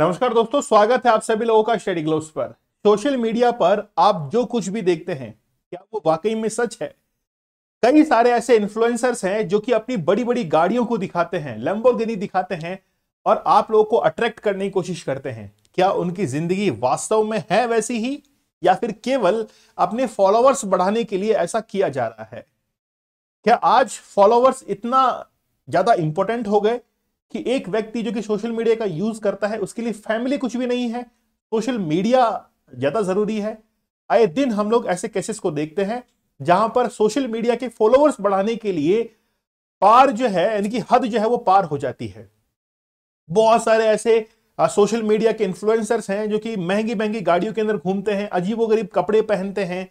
नमस्कार दोस्तों स्वागत है आप सभी लोगों का शेडी ग्लोव पर सोशल मीडिया पर आप जो कुछ भी देखते हैं क्या वो वाकई में सच है कई सारे ऐसे इन्फ्लुएंसर्स हैं जो कि अपनी बड़ी बड़ी गाड़ियों को दिखाते हैं लंबो दिखाते हैं और आप लोगों को अट्रैक्ट करने की कोशिश करते हैं क्या उनकी जिंदगी वास्तव में है वैसी ही या फिर केवल अपने फॉलोअर्स बढ़ाने के लिए ऐसा किया जा रहा है क्या आज फॉलोअर्स इतना ज्यादा इंपॉर्टेंट हो गए कि एक व्यक्ति जो कि सोशल मीडिया का यूज करता है उसके लिए फैमिली कुछ भी नहीं है सोशल मीडिया ज्यादा जरूरी है आए दिन हम लोग ऐसे केसेस को देखते हैं जहां पर सोशल मीडिया के फॉलोअर्स बढ़ाने के लिए पार जो है यानी कि हद जो है वो पार हो जाती है बहुत सारे ऐसे आ, सोशल मीडिया के इन्फ्लुएंसर्स हैं जो कि महंगी महंगी गाड़ियों के अंदर घूमते हैं अजीबोगरीब कपड़े पहनते हैं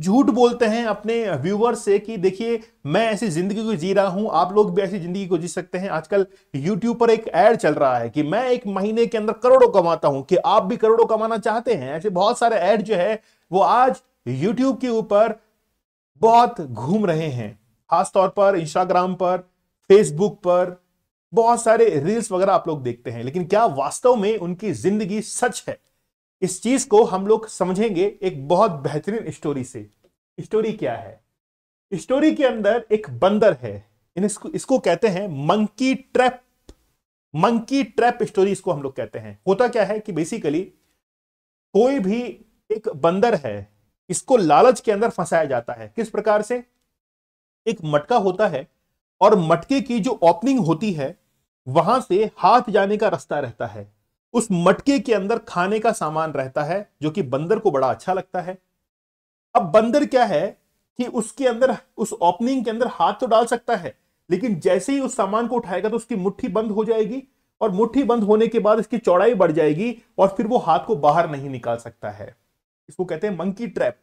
झूठ बोलते हैं अपने व्यूवर से कि देखिए मैं ऐसी जिंदगी को जी रहा हूं आप लोग भी ऐसी जिंदगी को जी सकते हैं आजकल यूट्यूब पर एक ऐड चल रहा है कि मैं एक महीने के अंदर करोड़ों कमाता हूं कि आप भी करोड़ों कमाना चाहते हैं ऐसे बहुत सारे ऐड जो है वो आज यूट्यूब के ऊपर बहुत घूम रहे हैं खासतौर पर इंस्टाग्राम पर फेसबुक पर बहुत सारे रील्स वगैरह आप लोग देखते हैं लेकिन क्या वास्तव में उनकी जिंदगी सच है इस चीज को हम लोग समझेंगे एक बहुत बेहतरीन स्टोरी से स्टोरी क्या है स्टोरी के अंदर एक बंदर है इसको इसको कहते हैं monkey trap monkey trap story इसको हम लोग कहते हैं होता क्या है कि बेसिकली कोई भी एक बंदर है इसको लालच के अंदर फंसाया जाता है किस प्रकार से एक मटका होता है और मटके की जो ओपनिंग होती है वहां से हाथ जाने का रास्ता रहता है उस मटके के अंदर खाने का सामान रहता है जो कि बंदर को बड़ा अच्छा लगता है अब बंदर क्या है कि उसके अंदर उस ओपनिंग के अंदर हाथ तो डाल सकता है लेकिन जैसे ही उस सामान को उठाएगा तो उसकी मुट्ठी बंद हो जाएगी और मुट्ठी बंद होने के बाद इसकी चौड़ाई बढ़ जाएगी और फिर वो हाथ को बाहर नहीं निकाल सकता है इसको कहते हैं मंकी ट्रैप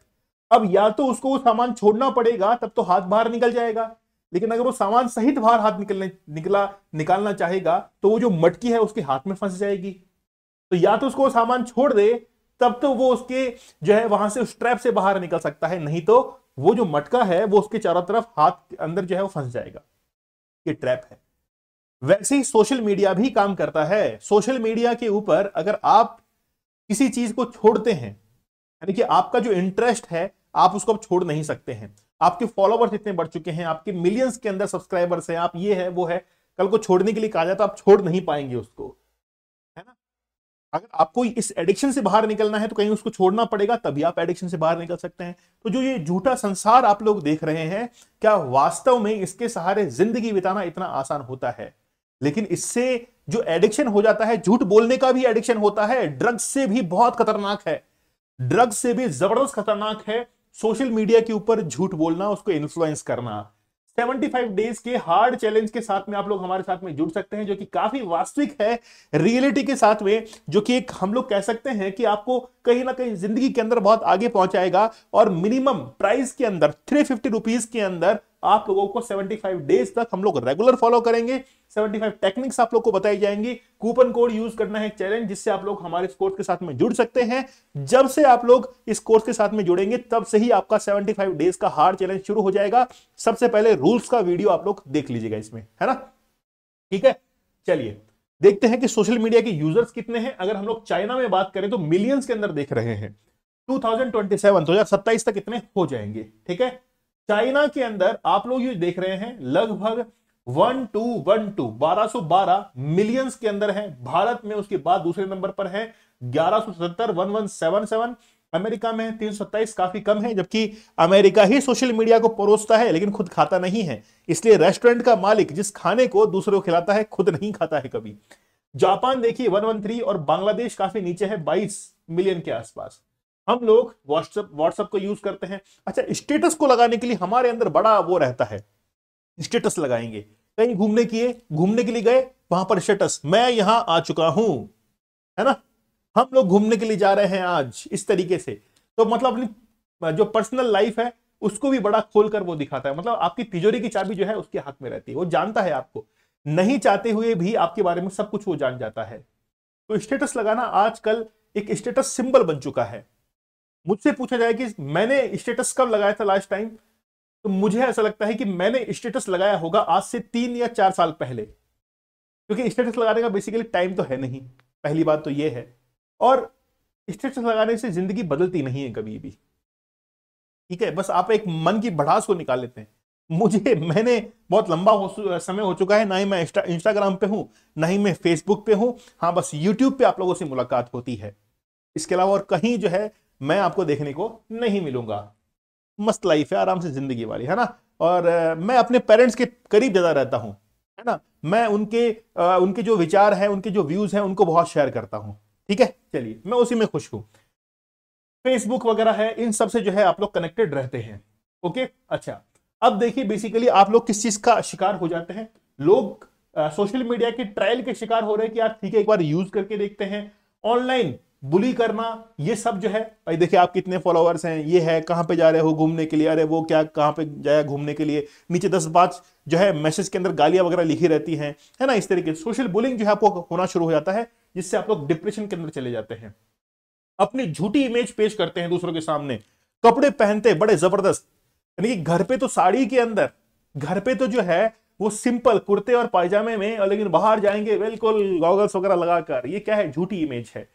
अब या तो उसको वो सामान छोड़ना पड़ेगा तब तो हाथ बाहर निकल जाएगा लेकिन अगर वो सामान सहित बाहर हाथ निकलने निकला निकालना चाहेगा तो वो जो मटकी है उसके हाथ में फंस जाएगी तो या तो उसको सामान छोड़ दे तब तो वो उसके जो है वहां से उस ट्रैप से बाहर निकल सकता है नहीं तो वो जो मटका है वो उसके चारों तरफ हाथ के अंदर जो है वो फंस जाएगा ये ट्रैप है वैसे ही सोशल मीडिया भी काम करता है सोशल मीडिया के ऊपर अगर आप किसी चीज को छोड़ते हैं यानी कि आपका जो इंटरेस्ट है आप उसको अब छोड़ नहीं सकते हैं आपके फॉलोवर्स इतने बढ़ चुके हैं आपके मिलियंस के अंदर सब्सक्राइबर्स हैं आप ये है वो है कल को छोड़ने के लिए कहा जाए तो आप छोड़ नहीं पाएंगे उसको अगर आपको इस एडिक्शन से बाहर निकलना है तो कहीं उसको छोड़ना पड़ेगा तभी आप एडिक्शन से बाहर निकल सकते हैं तो जो ये झूठा संसार आप लोग देख रहे हैं क्या वास्तव में इसके सहारे जिंदगी बिताना इतना आसान होता है लेकिन इससे जो एडिक्शन हो जाता है झूठ बोलने का भी एडिक्शन होता है ड्रग्स से भी बहुत खतरनाक है ड्रग्स से भी जबरदस्त खतरनाक है सोशल मीडिया के ऊपर झूठ बोलना उसको इन्फ्लुएंस करना 75 डेज के हार्ड चैलेंज के साथ में आप लोग हमारे साथ में जुड़ सकते हैं जो कि काफी वास्तविक है रियलिटी के साथ में जो कि एक हम लोग कह सकते हैं कि आपको कहीं ना कहीं जिंदगी के अंदर बहुत आगे पहुंचाएगा और मिनिमम प्राइस के अंदर थ्री फिफ्टी रुपीज के अंदर आप लोगों को 75 डेज तक हम लोग रेगुलर फॉलो करेंगे 75 टेक्निक्स आप लोग को बताई जाएंगी कूपन कोड यूज करना है चैलेंज जिससे आप लोग हमारे कोर्स के साथ में जुड़ सकते हैं जब से आप लोग इस कोर्स के साथ में जुड़ेंगे तब से ही आपका 75 डेज का हार्ड चैलेंज शुरू हो जाएगा सबसे पहले रूल्स का वीडियो आप लोग देख लीजिएगा इसमें है ना ठीक है चलिए देखते हैं कि सोशल मीडिया के यूजर्स कितने हैं अगर हम लोग चाइना में बात करें तो मिलियंस के अंदर देख रहे हैं 2027 2027 तक इतने हो जाएंगे ठीक है चाइना के अंदर आप लोग ये देख रहे हैं लगभग वन टू वन टू बारह सो बारह मिलियंस के अंदर है भारत में उसके बाद दूसरे नंबर पर है ग्यारह सो सत्तर one one seven seven America में तीन सौ सत्ताईस काफी कम है जबकि अमेरिका ही सोशल मीडिया को परोसता है लेकिन खुद खाता नहीं है इसलिए रेस्टोरेंट का मालिक जिस खाने को दूसरे को खिलाता है खुद नहीं खाता है कभी जापान देखिए वन वन थ्री और बांग्लादेश काफी नीचे है बाईस मिलियन के आसपास हम लोग व्हाट्सएप व्हाट्सएप को यूज करते हैं अच्छा स्टेटस को लगाने के लिए हमारे अंदर बड़ा वो रहता है स्टेटस लगाएंगे कहीं घूमने किए घूमने के लिए गए वहां पर स्टेटस मैं यहां आ चुका हूं है ना हम लोग घूमने के लिए जा रहे हैं आज इस तरीके से तो मतलब अपनी जो पर्सनल लाइफ है उसको भी बड़ा खोल कर वो दिखाता है मतलब आपकी तिजोरी की चाबी जो है उसके हाथ में रहती है वो जानता है आपको नहीं चाहते हुए भी आपके बारे में सब कुछ वो जान जाता है तो स्टेटस लगाना आजकल एक स्टेटस सिंबल बन चुका है मुझसे पूछा जाए कि मैंने स्टेटस कब लगाया था लास्ट टाइम तो मुझे ऐसा लगता है कि मैंने स्टेटस लगाया होगा आज से तीन या चार साल पहले क्योंकि स्टेटस लगाने का बेसिकली टाइम तो है नहीं पहली बात तो ये है और स्टेटस लगाने से जिंदगी बदलती नहीं है कभी भी ठीक है बस आप एक मन की भड़ास को निकाल लेते हैं मुझे मैंने बहुत लंबा हो समय हो चुका है ना ही मैं इंस्टाग्राम पे हूँ ना ही मैं फेसबुक पे हूँ हाँ बस यूट्यूब पे आप लोगों से मुलाकात होती है इसके अलावा और कहीं जो है मैं आपको देखने को नहीं मिलूंगा मस्त लाइफ है आराम से जिंदगी वाली है ना और मैं अपने पेरेंट्स के करीब ज़्यादा रहता हूँ है ना मैं उनके उनके जो विचार हैं उनके जो व्यूज़ हैं उनको बहुत शेयर करता हूँ ठीक है चलिए मैं उसी में खुश हूँ फेसबुक वगैरह है इन सब से जो है आप लोग कनेक्टेड रहते हैं ओके अच्छा अब देखिए बेसिकली आप लोग किस चीज़ का शिकार हो जाते हैं लोग सोशल मीडिया के ट्रायल के शिकार हो रहे हैं कि यार ठीक है एक बार यूज़ करके देखते हैं ऑनलाइन बुली करना ये सब जो है भाई देखिए आप कितने फॉलोअर्स हैं ये है कहाँ पे जा रहे हो घूमने के लिए अरे वो क्या कहाँ पे जाया घूमने के लिए नीचे दस बात जो है मैसेज के अंदर गालियां वगैरह लिखी रहती हैं है ना इस तरीके से सोशल बुलिंग जो है आपको होना शुरू हो जाता है जिससे आप लोग डिप्रेशन के अंदर चले जाते हैं अपनी झूठी इमेज पेश करते हैं दूसरों के सामने कपड़े पहनते बड़े जबरदस्त यानी कि घर पे तो साड़ी के अंदर घर पे तो जो है वो सिंपल कुर्ते और पायजामे में लेकिन बाहर जाएंगे बिल्कुल गॉगल्स वगैरह लगाकर ये क्या है झूठी इमेज है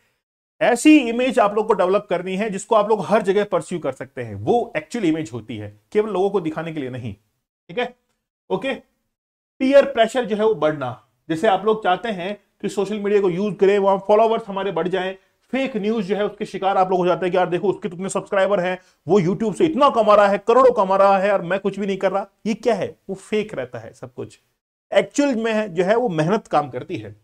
ऐसी इमेज आप लोग को डेवलप करनी है जिसको आप लोग हर जगह परस्यू कर सकते हैं वो एक्चुअल इमेज होती है केवल लोगों को दिखाने के लिए नहीं ठीक है ओके पीयर प्रेशर जो है वो बढ़ना जैसे आप लोग चाहते हैं कि सोशल मीडिया को यूज करें वहां फॉलोवर्स हमारे बढ़ जाए फेक न्यूज जो है उसके शिकार आप लोग हो जाते हैं कि यार देखो उसके कितने सब्सक्राइबर हैं वो यूट्यूब से इतना कमा रहा है करोड़ों कमा रहा है और मैं कुछ भी नहीं कर रहा ये क्या है वो फेक रहता है सब कुछ एक्चुअल में जो है वो मेहनत काम करती है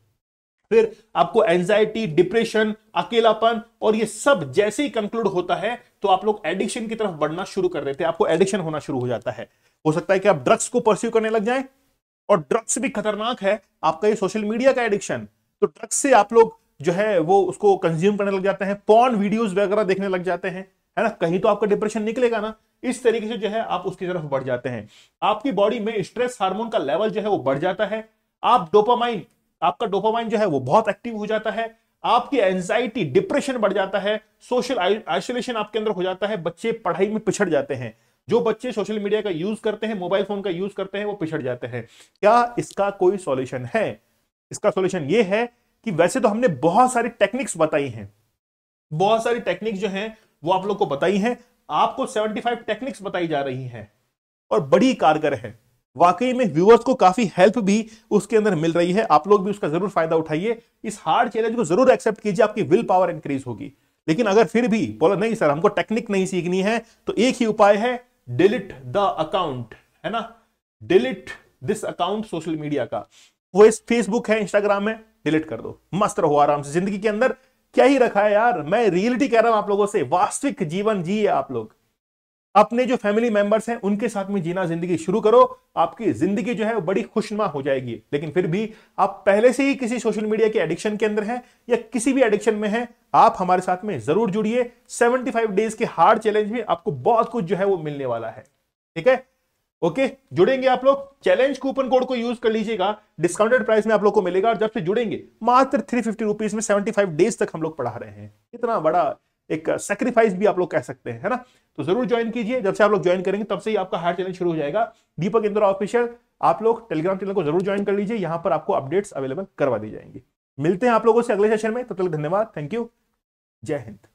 फिर आपको एंजाइटी डिप्रेशन अकेलापन और ये सब जैसे ही कंक्लूड होता है तो आप लोग एडिक्शन की तरफ बढ़ना शुरू कर देते हैं आपको एडिक्शन होना शुरू हो जाता है हो सकता है कि आप ड्रग्स को परस्यू करने लग जाए और ड्रग्स भी खतरनाक है आपका ये सोशल मीडिया का एडिक्शन तो ड्रग्स से आप लोग जो है वो उसको कंज्यूम करने लग जाते हैं पॉन वीडियोज वगैरह देखने लग जाते हैं है ना कहीं तो आपका डिप्रेशन निकलेगा ना इस तरीके से जो है आप उसकी तरफ बढ़ जाते हैं आपकी बॉडी में स्ट्रेस हार्मोन का लेवल जो है वो बढ़ जाता है आप डोपामाइन आपका डोपामाइन जो है वो बहुत एक्टिव हो जाता है आपकी एंजाइटी डिप्रेशन बढ़ जाता है सोशल आइसोलेशन आपके अंदर हो जाता है बच्चे पढ़ाई में पिछड़ जाते हैं जो बच्चे सोशल मीडिया का यूज करते हैं मोबाइल फोन का यूज करते हैं वो पिछड़ जाते हैं क्या इसका कोई सॉल्यूशन है इसका सॉल्यूशन ये है कि वैसे तो हमने बहुत सारी टेक्निक्स बताई हैं बहुत सारी टेक्निक्स जो हैं वो आप लोग को बताई हैं आपको 75 टेक्निक्स बताई जा रही हैं और बड़ी कारगर है वाकई में व्यूअर्स को काफी हेल्प भी उसके अंदर मिल रही है आप लोग भी उसका जरूर फायदा उठाइए इस हार्ड चैलेंज को जरूर एक्सेप्ट कीजिए आपकी विल पावर इंक्रीज होगी लेकिन अगर फिर भी बोला नहीं सर हमको टेक्निक नहीं सीखनी है तो एक ही उपाय है डिलीट द अकाउंट है ना delete this account social media का वो इस फेसबुक है इंस्टाग्राम है डिलीट कर दो मस्त रहो आराम से जिंदगी के अंदर क्या ही रखा है यार मैं रियलिटी कह रहा हूं आप लोगों से वास्तविक जीवन जी आप लोग अपने जो फैमिली मेंबर्स हैं उनके साथ में जीना जिंदगी शुरू करो आपकी जिंदगी जो है वो बड़ी खुशनुमा हो जाएगी लेकिन फिर भी आप पहले से ही किसी सोशल मीडिया के एडिक्शन के अंदर हैं या किसी भी एडिक्शन में हैं आप हमारे साथ में जरूर जुड़िए 75 डेज के हार्ड चैलेंज में आपको बहुत कुछ जो है वो मिलने वाला है ठीक है ओके जुड़ेंगे आप लोग चैलेंज कूपन कोड को यूज कर लीजिएगा डिस्काउंटेड प्राइस में आप लोग को मिलेगा और जब से जुड़ेंगे मात्र थ्री फिफ्टी रुपीज में सेवेंटी फाइव डेज तक हम लोग पढ़ा रहे हैं इतना बड़ा एक सेक्रीफाइस भी आप लोग कह सकते हैं है ना तो जरूर ज्वाइन कीजिए जब से आप लोग ज्वाइन करेंगे तब से ही आपका हायर चैनल शुरू हो जाएगा दीपक इंद्रा ऑफिशियल आप लोग टेलीग्राम चैनल को जरूर ज्वाइन कर लीजिए यहां पर आपको अपडेट्स अवेलेबल करवा दी जाएंगी मिलते हैं आप लोगों से अगले सेशन में तब तक धन्यवाद थैंक यू जय हिंद